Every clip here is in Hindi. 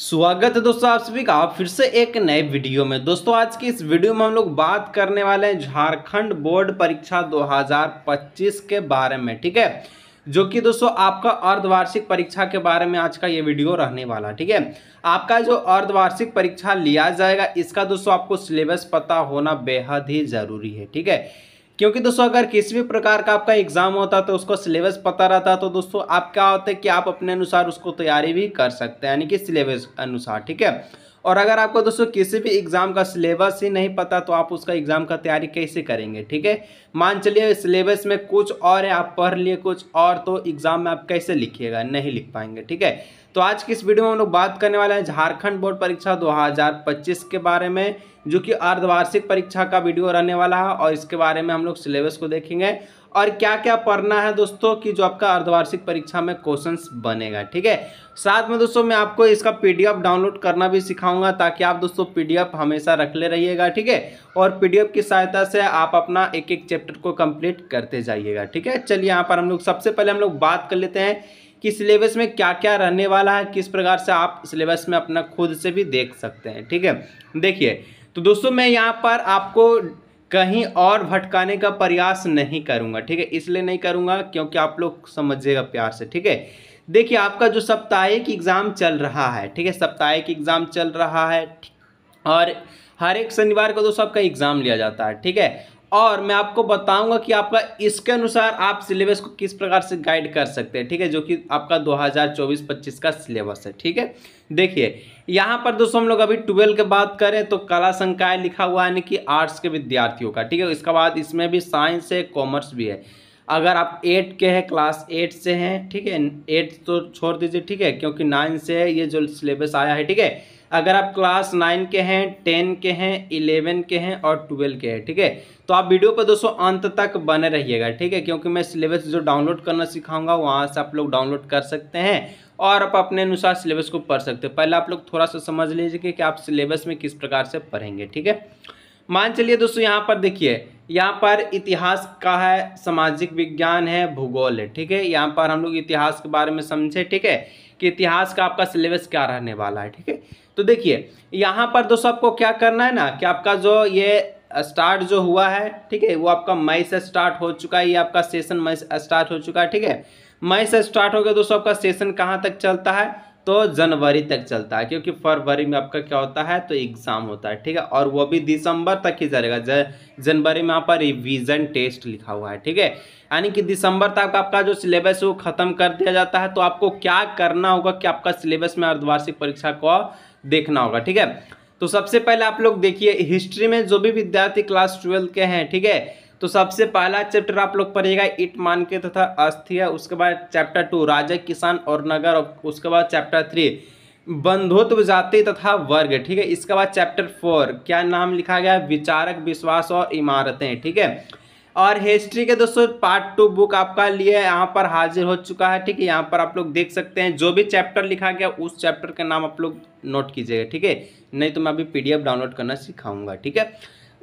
स्वागत है दोस्तों आप सभी का आप फिर से एक नए वीडियो में दोस्तों आज की इस वीडियो में हम लोग बात करने वाले हैं झारखंड बोर्ड परीक्षा 2025 के बारे में ठीक है जो कि दोस्तों आपका अर्धवार्षिक परीक्षा के बारे में आज का ये वीडियो रहने वाला ठीक है आपका जो अर्धवार्षिक परीक्षा लिया जाएगा इसका दोस्तों आपको सिलेबस पता होना बेहद ही ज़रूरी है ठीक है क्योंकि दोस्तों अगर किसी भी प्रकार का आपका एग्ज़ाम होता तो उसको सिलेबस पता रहता तो दोस्तों आप क्या होता है कि आप अपने अनुसार उसको तैयारी भी कर सकते हैं यानी कि सिलेबस अनुसार ठीक है और अगर आपको दोस्तों किसी भी एग्ज़ाम का सिलेबस ही नहीं पता तो आप उसका एग्ज़ाम का तैयारी कैसे करेंगे ठीक है मान चलिए सिलेबस में कुछ और है आप पढ़ लिए कुछ और तो एग्ज़ाम में आप कैसे लिखिएगा नहीं लिख पाएंगे ठीक है तो आज की इस वीडियो में हम लोग बात करने वाले हैं झारखंड बोर्ड परीक्षा 2025 के बारे में जो कि अर्धवार्षिक परीक्षा का वीडियो रहने वाला है और इसके बारे में हम लोग सिलेबस को देखेंगे और क्या क्या पढ़ना है दोस्तों कि जो आपका अर्धवार्षिक परीक्षा में क्वेश्चन बनेगा ठीक है साथ में दोस्तों मैं आपको इसका पीडीएफ डाउनलोड करना भी सिखाऊंगा ताकि आप दोस्तों पीडीएफ हमेशा रख ले रहिएगा ठीक है और पीडीएफ की सहायता से आप अपना एक एक चैप्टर को कंप्लीट करते जाइएगा ठीक है चलिए यहाँ पर हम लोग सबसे पहले हम लोग बात कर लेते हैं कि सिलेबस में क्या क्या रहने वाला है किस प्रकार से आप सिलेबस में अपना खुद से भी देख सकते हैं ठीक है देखिए तो दोस्तों मैं यहाँ पर आपको कहीं और भटकाने का प्रयास नहीं करूँगा ठीक है इसलिए नहीं करूँगा क्योंकि आप लोग समझिएगा प्यार से ठीक है देखिए आपका जो साप्ताहिक एग्ज़ाम चल रहा है ठीक है साप्ताहिक एग्ज़ाम चल रहा है और हर एक शनिवार को दोस्तों आपका एग्ज़ाम लिया जाता है ठीक है और मैं आपको बताऊंगा कि आपका इसके अनुसार आप सिलेबस को किस प्रकार से गाइड कर सकते हैं ठीक है जो कि आपका 2024-25 का सिलेबस है ठीक है देखिए यहाँ पर दोस्तों हम लोग अभी ट्वेल्व के बात करें तो कला संकाय लिखा हुआ यानी कि आर्ट्स के विद्यार्थियों का ठीक है इसके बाद इसमें भी साइंस है कॉमर्स भी है अगर आप एट के हैं क्लास एट से हैं ठीक है एट तो छोड़ दीजिए ठीक है क्योंकि नाइन से है ये जो सिलेबस आया है ठीक है अगर आप क्लास नाइन के हैं टेन के हैं इलेवन के हैं और ट्वेल्व के हैं ठीक है तो आप वीडियो पर दोस्तों अंत तक बने रहिएगा ठीक है क्योंकि मैं सिलेबस जो डाउनलोड करना सिखाऊंगा वहाँ से आप लोग डाउनलोड कर सकते हैं और आप अपने अनुसार सिलेबस को पढ़ सकते हैं पहले आप लोग थोड़ा सा समझ लीजिए कि आप सिलेबस में किस प्रकार से पढ़ेंगे ठीक है मान चलिए दोस्तों यहाँ पर देखिए यहाँ पर इतिहास का है सामाजिक विज्ञान है भूगोल है ठीक है यहाँ पर हम लोग इतिहास के बारे में समझे ठीक है कि इतिहास का आपका सिलेबस क्या रहने वाला है ठीक है तो देखिए यहाँ पर दोस्तों आपको क्या करना है ना कि आपका जो ये स्टार्ट जो हुआ है ठीक है वो आपका मई से स्टार्ट हो चुका है ये आपका सेशन मई से स्टार्ट हो चुका है ठीक है मई से स्टार्ट हो गया दोस्तों आपका सेशन कहाँ तक चलता है तो जनवरी तक चलता है क्योंकि फरवरी में आपका क्या होता है तो एग्ज़ाम होता है ठीक है और वो भी दिसंबर तक ही चलेगा जनवरी में यहाँ पर रिविजन टेस्ट लिखा हुआ है ठीक है यानी कि दिसंबर तक आपका जो सिलेबस है वो ख़त्म कर दिया जाता है तो आपको क्या करना होगा कि आपका सिलेबस में अर्धवार्षिक परीक्षा को देखना होगा ठीक है तो सबसे पहले आप लोग देखिए हिस्ट्री में जो भी विद्यार्थी क्लास ट्वेल्थ के हैं ठीक है तो सबसे पहला चैप्टर आप लोग पढ़िएगा इट मान के तथा अस्थिया उसके बाद चैप्टर टू राजा किसान और नगर और उसके बाद चैप्टर थ्री बंधुत्व जाति तथा वर्ग ठीक है इसके बाद चैप्टर फोर क्या नाम लिखा गया विचारक विश्वास और इमारतें ठीक है और हिस्ट्री के दोस्तों पार्ट टू बुक आपका लिए यहाँ पर हाजिर हो चुका है ठीक है यहाँ पर आप लोग देख सकते हैं जो भी चैप्टर लिखा गया उस चैप्टर का नाम आप लोग नोट कीजिएगा ठीक है नहीं तो मैं अभी पी डाउनलोड करना सिखाऊंगा ठीक है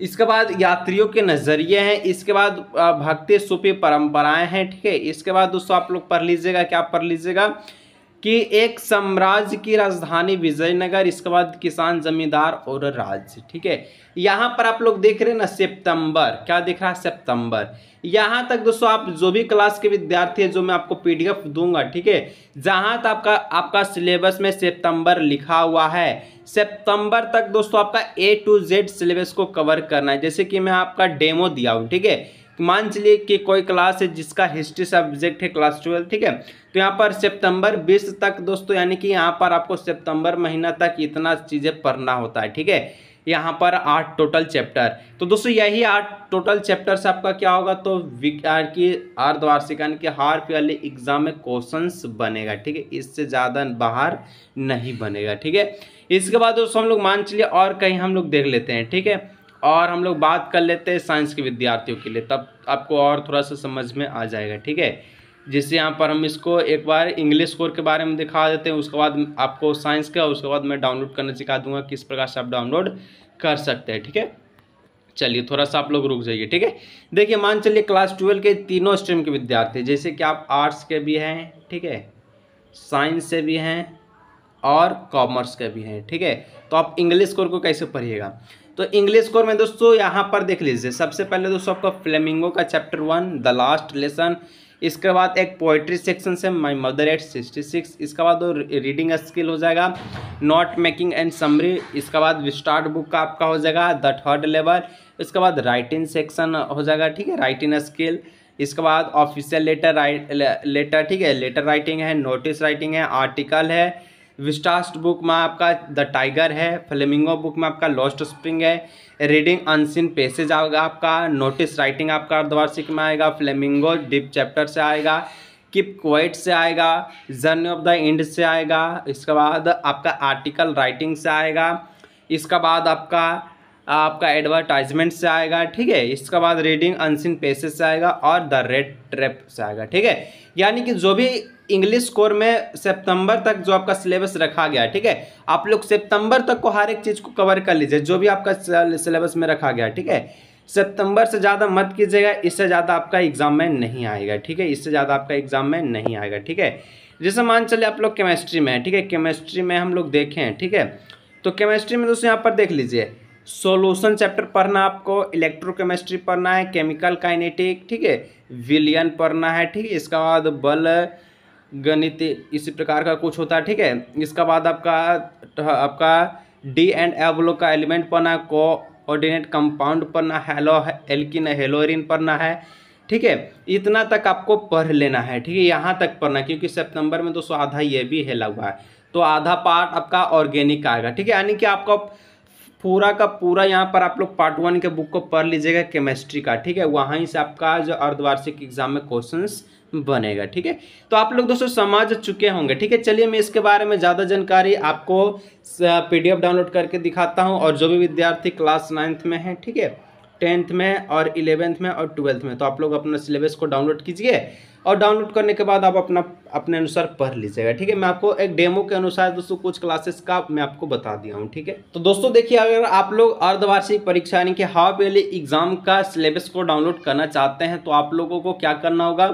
इसके बाद यात्रियों के नज़रिए हैं इसके बाद भक्ति सूफी परंपराएं हैं ठीक है इसके बाद दोस्तों आप लोग पढ़ लीजिएगा क्या पढ़ लीजिएगा कि एक साम्राज्य की राजधानी विजयनगर इसके बाद किसान जमींदार और राज्य ठीक है यहाँ पर आप लोग देख रहे हैं ना सितंबर क्या देख रहा है सितंबर यहाँ तक दोस्तों आप जो भी क्लास के विद्यार्थी हैं जो मैं आपको पीडीएफ दूंगा ठीक है जहाँ तक आपका आपका सिलेबस में सितंबर लिखा हुआ है सितंबर तक दोस्तों आपका ए टू जेड सिलेबस को कवर करना है जैसे कि मैं आपका डेमो दिया हूँ ठीक है मान चलिए कि कोई क्लास है जिसका हिस्ट्री सब्जेक्ट है क्लास ट्वेल्व ठीक है तो यहाँ पर सितंबर 20 तक दोस्तों यानी कि यहाँ पर आपको सितंबर महीना तक इतना चीज़ें पढ़ना होता है ठीक है यहाँ पर आठ टोटल चैप्टर तो दोस्तों यही आठ टोटल चैप्टर से आपका क्या होगा तो विज्ञान की अर्धवार्षिक यानी कि हार वाले एग्जाम में क्वेश्चंस बनेगा ठीक है इससे ज़्यादा बाहर नहीं बनेगा ठीक है इसके बाद दोस्तों हम लोग मान चलिए और कहीं हम लोग देख लेते हैं ठीक है और हम लोग बात कर लेते हैं साइंस के विद्यार्थियों के लिए तब आपको और थोड़ा सा समझ में आ जाएगा ठीक है जिससे यहाँ पर हम इसको एक बार इंग्लिश कोर के बारे में दिखा देते हैं उसके बाद आपको साइंस का उसके बाद मैं डाउनलोड करना सिखा दूंगा किस प्रकार से आप डाउनलोड कर सकते हैं ठीक है चलिए थोड़ा सा आप लोग रुक जाइए ठीक है देखिए मान चलिए क्लास ट्वेल्व के तीनों स्ट्रीम के विद्यार्थी जैसे कि आप आर्ट्स के भी हैं ठीक है साइंस से भी हैं और कॉमर्स के भी हैं ठीक है तो आप इंग्लिश कोर को कैसे पढ़िएगा तो इंग्लिश कोर में दोस्तों यहाँ पर देख लीजिए सबसे पहले दोस्तों आपका फ्लेमिंगो का chapter one the last lesson इसके बाद एक पोइट्री सेक्शन से my mother at sixty six इसके बाद रीडिंग स्किल हो जाएगा नोट मेकिंग एंड समरी इसके बाद स्टार्ट बुक का आपका हो जाएगा द थर्ड लेवल इसके बाद राइटिंग सेक्शन हो जाएगा ठीक है राइटिंग स्किल इसके बाद ऑफिशियल लेटर राइट लेटर ठीक है लेटर राइटिंग है नोटिस राइटिंग है आर्टिकल है विस्टास्ट बुक में आपका द टाइगर है फ्लेमिंगो बुक में आपका लॉस्ट स्प्रिंग है रीडिंग अनसिन पेसेज आएगा आपका नोटिस राइटिंग आपका अर्धवार्षिक में आएगा फ्लेमिंगो डिप चैप्टर से आएगा किप क्वाइट से आएगा जर्नी ऑफ द एंड से आएगा इसके बाद आपका आर्टिकल राइटिंग से आएगा इसके बाद आपका आपका एडवर्टाइजमेंट से आएगा ठीक है इसके बाद रीडिंग अनसिन पेसेस से आएगा और द रेड ट्रैप से आएगा ठीक है यानी कि जो भी इंग्लिश कोर में सितंबर तक जो आपका सिलेबस रखा गया ठीक है आप लोग सितंबर तक को हर एक चीज़ को कवर कर लीजिए जो भी आपका सिलेबस में रखा गया ठीक है सितंबर से ज़्यादा मत कीजिएगा इससे ज़्यादा आपका एग्जाम में नहीं आएगा ठीक है इससे ज़्यादा आपका एग्जाम में नहीं आएगा ठीक है जैसे मान चले आप लोग केमिस्ट्री में ठीक है केमिस्ट्री में हम लोग देखें ठीक है तो केमिस्ट्री में दोस्तों यहाँ पर देख लीजिए सोल्यूशन चैप्टर पढ़ना आपको इलेक्ट्रोकेमिस्ट्री पढ़ना है केमिकल काइनेटिक ठीक है विलियन पढ़ना है ठीक है इसका बाद बल गणित इसी प्रकार का कुछ होता है ठीक है इसका बाद आपका आपका डी एंड एवलो का एलिमेंट पढ़ना है को ऑर्डिनेट कंपाउंड पढ़ना हेलो एल्किन हेलोरिन पढ़ना है ठीक है इतना तक आपको पढ़ लेना है ठीक है यहाँ तक पढ़ना क्योंकि सितंबर में दोस्तों आधा ये भी हेला हुआ है तो आधा पार्ट आपका ऑर्गेनिक आएगा ठीक है यानी कि आपका पूरा का पूरा यहाँ पर आप लोग पार्ट वन के बुक को पढ़ लीजिएगा केमिस्ट्री का ठीक है वहीं से आपका जो अर्धवार्षिक एग्जाम में क्वेश्चंस बनेगा ठीक है तो आप लोग दोस्तों समझ चुके होंगे ठीक है चलिए मैं इसके बारे में ज़्यादा जानकारी आपको पीडीएफ डाउनलोड करके दिखाता हूँ और जो भी विद्यार्थी क्लास नाइन्थ में है ठीक है टेंथ में और इलेवेंथ में और ट्वेल्थ में तो आप लोग अपना सिलेबस को डाउनलोड कीजिए और डाउनलोड करने के बाद आप अपना अपने अनुसार पढ़ लीजिएगा ठीक है मैं आपको एक डेमो के अनुसार दोस्तों कुछ क्लासेस का मैं आपको बता दिया हूँ ठीक है तो दोस्तों देखिए अगर आप लोग अर्धवार्षिक परीक्षा यानी कि हाफ ईयरली एग्जाम का सिलेबस को डाउनलोड करना चाहते हैं तो आप लोगों को क्या करना होगा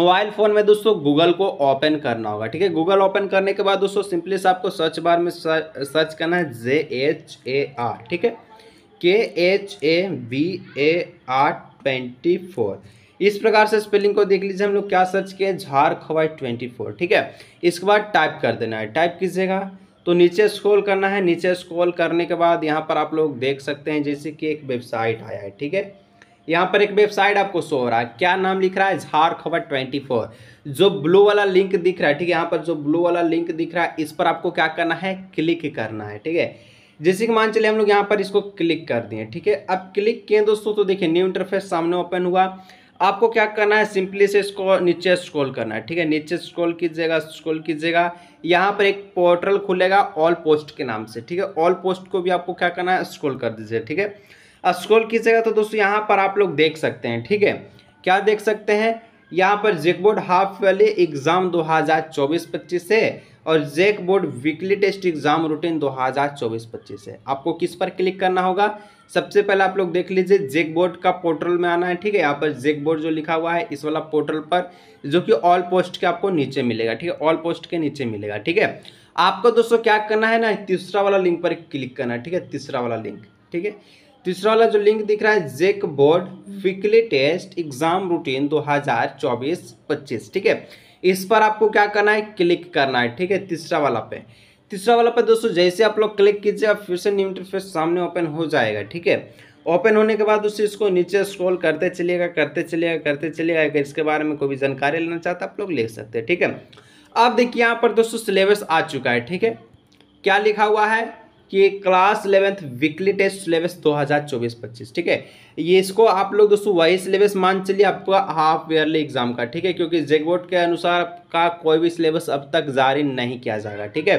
मोबाइल फ़ोन में दोस्तों गूगल को ओपन करना होगा ठीक है गूगल ओपन करने के बाद दोस्तों सिंपली से आपको सर्च बार में सर्च करना है जे एच ए आर ठीक है K H A B A R twenty four इस प्रकार से स्पेलिंग को देख लीजिए हम लोग क्या सर्च किए झार खवाई ट्वेंटी फोर ठीक है इसके बाद टाइप कर देना है टाइप कीजिएगा तो नीचे स्क्रॉल करना है नीचे स्क्रॉल करने के बाद यहाँ पर आप लोग देख सकते हैं जैसे कि एक वेबसाइट आया है ठीक है यहाँ पर एक वेबसाइट आपको शो हो रहा है क्या नाम लिख रहा है झार खबर ट्वेंटी फोर जो ब्लू वाला लिंक दिख रहा है ठीक है यहाँ पर जो ब्लू वाला लिंक दिख रहा है इस पर आपको क्या करना है क्लिक करना है ठीक है जैसे कि मान चले हम लोग यहाँ पर इसको क्लिक कर दिए ठीक है अब क्लिक किए दोस्तों तो देखिए न्यू इंटरफेस सामने ओपन हुआ आपको क्या करना है सिंपली से इसको नीचे स्क्रॉल करना है ठीक है नीचे स्क्रॉल कीजिएगा स्क्रॉल कीजिएगा यहाँ पर एक पोर्टल खुलेगा ऑल पोस्ट के नाम से ठीक है ऑल पोस्ट को भी आपको क्या करना है स्क्रॉल कर दीजिए ठीक है स्क्रॉल कीजिएगा तो दोस्तों यहाँ पर आप लोग देख सकते हैं ठीक है क्या देख सकते हैं यहाँ पर जेक बोर्ड हाफ वाले एग्जाम 2024-25 है और JAC board weekly test exam routine 2024-25 है आपको किस पर क्लिक करना होगा सबसे पहले आप लोग देख लीजिए जेक बोर्ड का पोर्टल में आना है ठीक है यहाँ पर जेक बोर्ड जो लिखा हुआ है इस वाला पोर्टल पर जो कि ऑल पोस्ट के आपको नीचे मिलेगा ठीक है ऑल पोस्ट के नीचे मिलेगा ठीक है आपको दोस्तों क्या करना है ना तीसरा वाला लिंक पर क्लिक करना है ठीक है तीसरा वाला लिंक ठीक है तीसरा वाला जो लिंक दिख रहा है JAC board weekly test exam routine 2024-25 ठीक है इस पर आपको क्या करना है क्लिक करना है ठीक है तीसरा वाला पे तीसरा वाला पे दोस्तों जैसे आप लोग क्लिक आप फिर से न्यू इंटरफेस सामने ओपन हो जाएगा ठीक है ओपन होने के बाद उससे इसको नीचे स्क्रॉल करते चलिएगा करते चलिएगा करते चलिएगा अगर इसके बारे में कोई भी जानकारी लेना चाहता है आप लोग ले सकते हैं ठीक है अब देखिए यहाँ पर दोस्तों सिलेबस आ चुका है ठीक है क्या लिखा हुआ है कि class eleventh weekly test syllabus 2024-25 ठीक है ये इसको आप लोग दोस्तों वही सिलेबस मान चलिए आपका हाफ ईयरली एग्जाम का ठीक है क्योंकि जेक बोर्ड के अनुसार का कोई भी सिलेबस अब तक जारी नहीं किया जाएगा ठीक है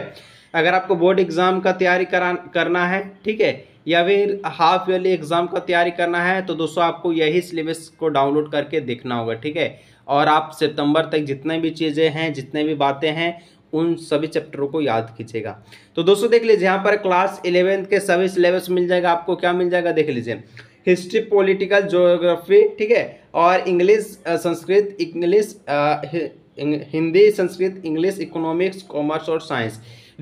अगर आपको बोर्ड एग्ज़ाम का तैयारी करना है ठीक है या फिर हाफ ईयरली एग्ज़ाम का तैयारी करना है तो दोस्तों आपको यही सिलेबस को डाउनलोड करके देखना होगा ठीक है और आप सितंबर तक जितने भी चीज़ें हैं जितने भी बातें हैं उन सभी चैप्टरों को याद कीजिएगा तो दोस्तों देख लीजिए यहाँ पर क्लास इलेवेंथ के सभी सिलेबस मिल जाएगा आपको क्या मिल जाएगा देख लीजिए हिस्ट्री पॉलिटिकल जोग्राफी ठीक है और English Sanskrit English Hindi Sanskrit English economics commerce और साइंस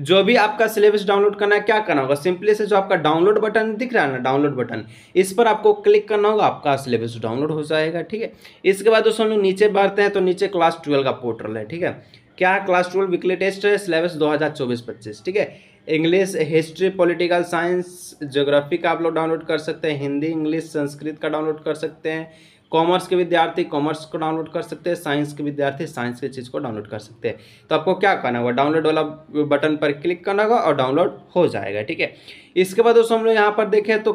जो भी आपका सिलेबस डाउनलोड करना है क्या करना होगा सिंपली से जो आपका डाउनलोड बटन दिख रहा है ना डाउनलोड बटन इस पर आपको क्लिक करना होगा आपका सिलेबस डाउनलोड हो जाएगा ठीक है इसके बाद दोस्तों हम लोग नीचे बढ़ते हैं तो नीचे क्लास ट्वेल्व का पोर्टल है ठीक है क्या क्लास ट्वेल्व वीकली टेस्ट है सिलेबस दो हज़ार चौबीस पच्चीस ठीक है English history political science geography का आप लोग डाउनलोड कर सकते हैं हिंदी इंग्लिश संस्कृत का डाउनलोड कर सकते हैं कॉमर्स के विद्यार्थी कॉमर्स को डाउनलोड कर सकते हैं साइंस के विद्यार्थी साइंस की चीज़ को डाउनलोड कर सकते हैं तो आपको क्या करना होगा डाउनलोड वाला बटन पर क्लिक करना होगा और डाउनलोड हो जाएगा ठीक है इसके बाद दोस्तों हम लोग यहाँ पर देखें तो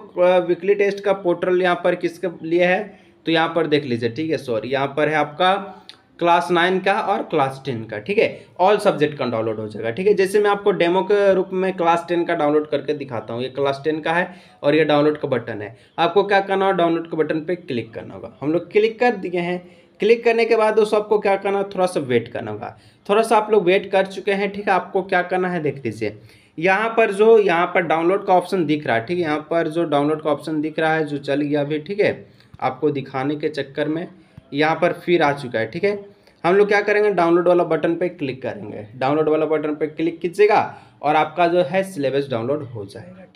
वीकली टेस्ट का पोर्टल यहाँ पर किसके लिए है तो यहाँ पर देख लीजिए ठीक है सॉरी यहाँ पर है आपका क्लास नाइन का और क्लास टेन का ठीक है ऑल सब्जेक्ट का डाउनलोड हो जाएगा ठीक है जैसे मैं आपको डेमो के रूप में क्लास टेन का डाउनलोड करके दिखाता हूँ ये क्लास टेन का है और ये डाउनलोड का बटन है आपको क्या करना होगा डाउनलोड के बटन पर क्लिक करना होगा हम लोग क्लिक कर दिए हैं क्लिक करने के बाद दोस्तों आपको क्या करना थोड़ा सा वेट करना होगा थोड़ा सा आप लोग वेट कर चुके हैं ठीक है आपको क्या करना है देख लीजिए यहाँ पर जो यहाँ पर डाउनलोड का ऑप्शन दिख रहा है ठीक है यहाँ पर जो डाउनलोड का ऑप्शन दिख रहा है जो चल गया अभी ठीक है आपको दिखाने के चक्कर में यहाँ पर फिर आ चुका है ठीक है हम लोग क्या करेंगे डाउनलोड वाला बटन पे क्लिक करेंगे डाउनलोड वाला बटन पे क्लिक कीजिएगा और आपका जो है सिलेबस डाउनलोड हो जाएगा